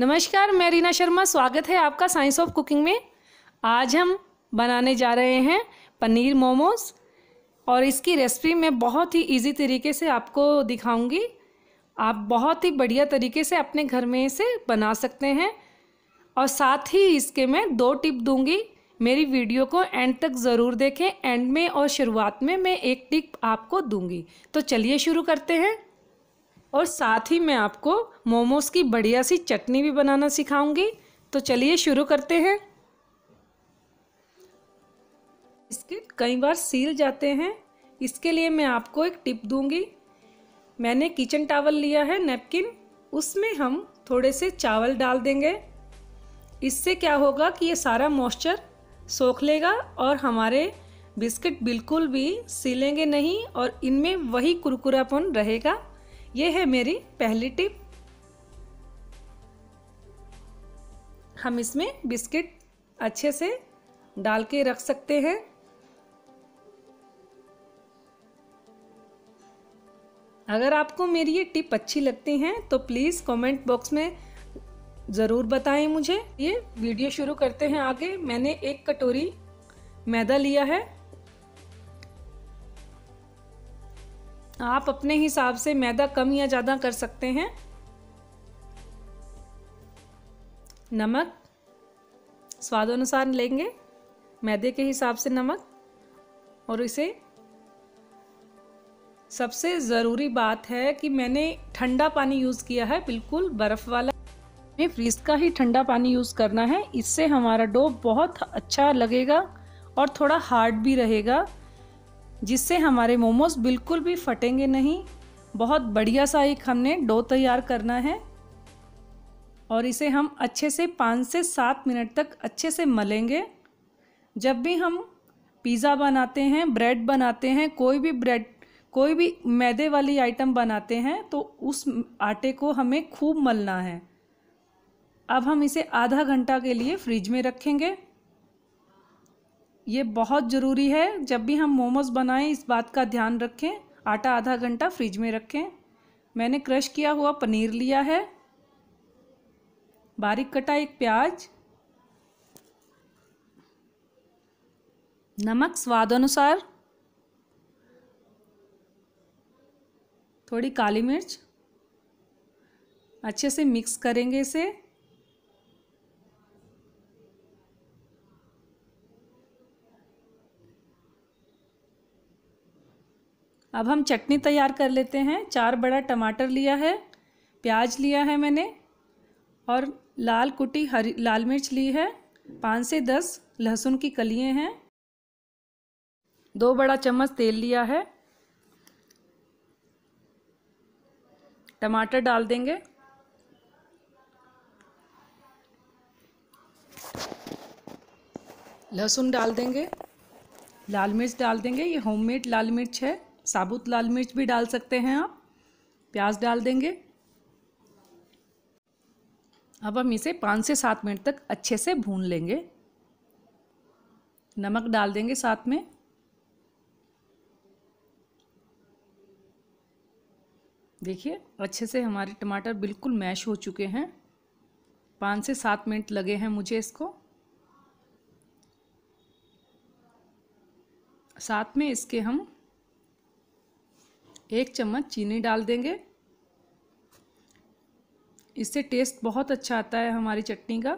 नमस्कार मैं रीना शर्मा स्वागत है आपका साइंस ऑफ कुकिंग में आज हम बनाने जा रहे हैं पनीर मोमोज और इसकी रेसिपी मैं बहुत ही इजी तरीके से आपको दिखाऊंगी आप बहुत ही बढ़िया तरीके से अपने घर में इसे बना सकते हैं और साथ ही इसके मैं दो टिप दूंगी मेरी वीडियो को एंड तक ज़रूर देखें एंड में और शुरुआत में मैं एक टिप आपको दूंगी तो चलिए शुरू करते हैं और साथ ही मैं आपको मोमोज़ की बढ़िया सी चटनी भी बनाना सिखाऊंगी तो चलिए शुरू करते हैं बिस्किट कई बार सील जाते हैं इसके लिए मैं आपको एक टिप दूंगी मैंने किचन टावल लिया है नेपकिन उसमें हम थोड़े से चावल डाल देंगे इससे क्या होगा कि ये सारा मॉइस्चर सोख लेगा और हमारे बिस्किट बिल्कुल भी सिलेंगे नहीं और इनमें वही कुरकुरापन रहेगा ये है मेरी पहली टिप हम इसमें बिस्किट अच्छे से डाल के रख सकते हैं अगर आपको मेरी ये टिप अच्छी लगती हैं तो प्लीज़ कमेंट बॉक्स में ज़रूर बताएं मुझे ये वीडियो शुरू करते हैं आगे मैंने एक कटोरी मैदा लिया है आप अपने हिसाब से मैदा कम या ज़्यादा कर सकते हैं नमक स्वाद अनुसार लेंगे मैदे के हिसाब से नमक और इसे सबसे ज़रूरी बात है कि मैंने ठंडा पानी यूज़ किया है बिल्कुल बर्फ़ वाला हमें फ्रीज का ही ठंडा पानी यूज़ करना है इससे हमारा डो बहुत अच्छा लगेगा और थोड़ा हार्ड भी रहेगा जिससे हमारे मोमोज बिल्कुल भी फटेंगे नहीं बहुत बढ़िया सा एक हमने डो तैयार करना है और इसे हम अच्छे से पाँच से सात मिनट तक अच्छे से मलेंगे जब भी हम पिज़्ज़ा बनाते हैं ब्रेड बनाते हैं कोई भी ब्रेड कोई भी मैदे वाली आइटम बनाते हैं तो उस आटे को हमें खूब मलना है अब हम इसे आधा घंटा के लिए फ्रिज में रखेंगे ये बहुत ज़रूरी है जब भी हम मोमोज़ बनाएं इस बात का ध्यान रखें आटा आधा घंटा फ्रिज में रखें मैंने क्रश किया हुआ पनीर लिया है बारीक कटा एक प्याज नमक स्वाद अनुसार थोड़ी काली मिर्च अच्छे से मिक्स करेंगे इसे अब हम चटनी तैयार कर लेते हैं चार बड़ा टमाटर लिया है प्याज लिया है मैंने और लाल कुटी हरी लाल मिर्च ली है पाँच से दस लहसुन की कलियाँ हैं दो बड़ा चम्मच तेल लिया है टमाटर डाल देंगे लहसुन डाल देंगे लाल मिर्च डाल देंगे ये होममेड लाल मिर्च है साबुत लाल मिर्च भी डाल सकते हैं आप प्याज डाल देंगे अब हम इसे पाँच से सात मिनट तक अच्छे से भून लेंगे नमक डाल देंगे साथ में देखिए अच्छे से हमारे टमाटर बिल्कुल मैश हो चुके हैं पाँच से सात मिनट लगे हैं मुझे इसको साथ में इसके हम एक चम्मच चीनी डाल देंगे इससे टेस्ट बहुत अच्छा आता है हमारी चटनी का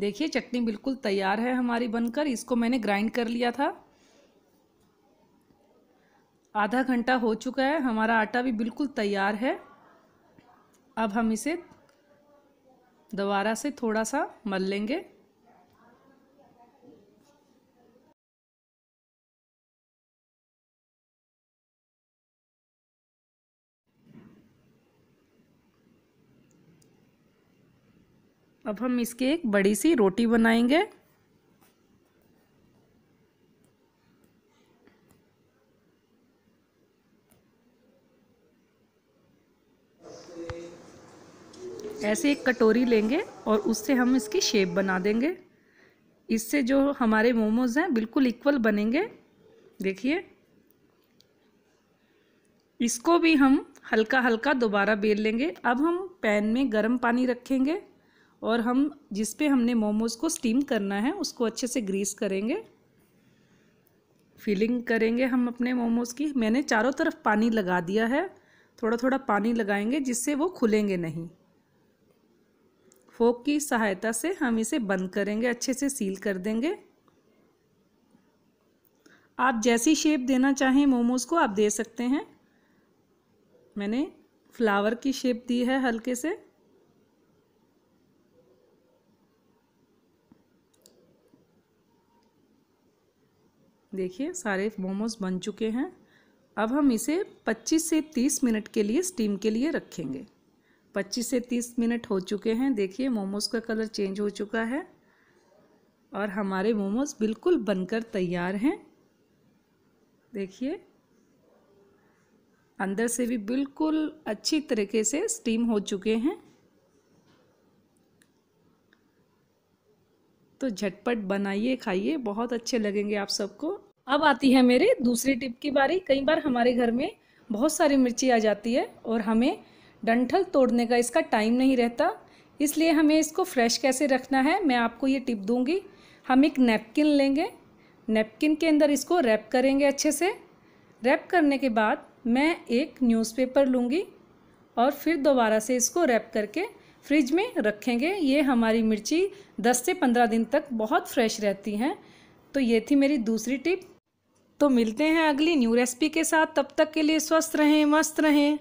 देखिए चटनी बिल्कुल तैयार है हमारी बनकर इसको मैंने ग्राइंड कर लिया था आधा घंटा हो चुका है हमारा आटा भी बिल्कुल तैयार है अब हम इसे दोबारा से थोड़ा सा मल लेंगे अब हम इसकी एक बड़ी सी रोटी बनाएंगे ऐसे एक कटोरी लेंगे और उससे हम इसकी शेप बना देंगे इससे जो हमारे मोमोज हैं बिल्कुल इक्वल बनेंगे देखिए इसको भी हम हल्का हल्का दोबारा बेल लेंगे अब हम पैन में गर्म पानी रखेंगे और हम जिस पे हमने मोमोज़ को स्टीम करना है उसको अच्छे से ग्रीस करेंगे फिलिंग करेंगे हम अपने मोमोज़ की मैंने चारों तरफ पानी लगा दिया है थोड़ा थोड़ा पानी लगाएंगे जिससे वो खुलेंगे नहीं फोक की सहायता से हम इसे बंद करेंगे अच्छे से सील कर देंगे आप जैसी शेप देना चाहें मोमोज़ को आप दे सकते हैं मैंने फ्लावर की शेप दी है हल्के से देखिए सारे मोमोज बन चुके हैं अब हम इसे 25 से 30 मिनट के लिए स्टीम के लिए रखेंगे 25 से 30 मिनट हो चुके हैं देखिए मोमोज़ का कलर चेंज हो चुका है और हमारे मोमोज़ बिल्कुल बनकर तैयार हैं देखिए अंदर से भी बिल्कुल अच्छी तरीके से स्टीम हो चुके हैं तो झटपट बनाइए खाइए बहुत अच्छे लगेंगे आप सबको अब आती है मेरे दूसरी टिप की बारी कई बार हमारे घर में बहुत सारी मिर्ची आ जाती है और हमें डंठल तोड़ने का इसका टाइम नहीं रहता इसलिए हमें इसको फ्रेश कैसे रखना है मैं आपको ये टिप दूंगी हम एक नैपकिन लेंगे नैपकिन के अंदर इसको रैप करेंगे अच्छे से रैप करने के बाद मैं एक न्यूज़पेपर लूँगी और फिर दोबारा से इसको रैप करके फ्रिज में रखेंगे ये हमारी मिर्ची 10 से 15 दिन तक बहुत फ्रेश रहती हैं तो ये थी मेरी दूसरी टिप तो मिलते हैं अगली न्यू रेसिपी के साथ तब तक के लिए स्वस्थ रहें मस्त रहें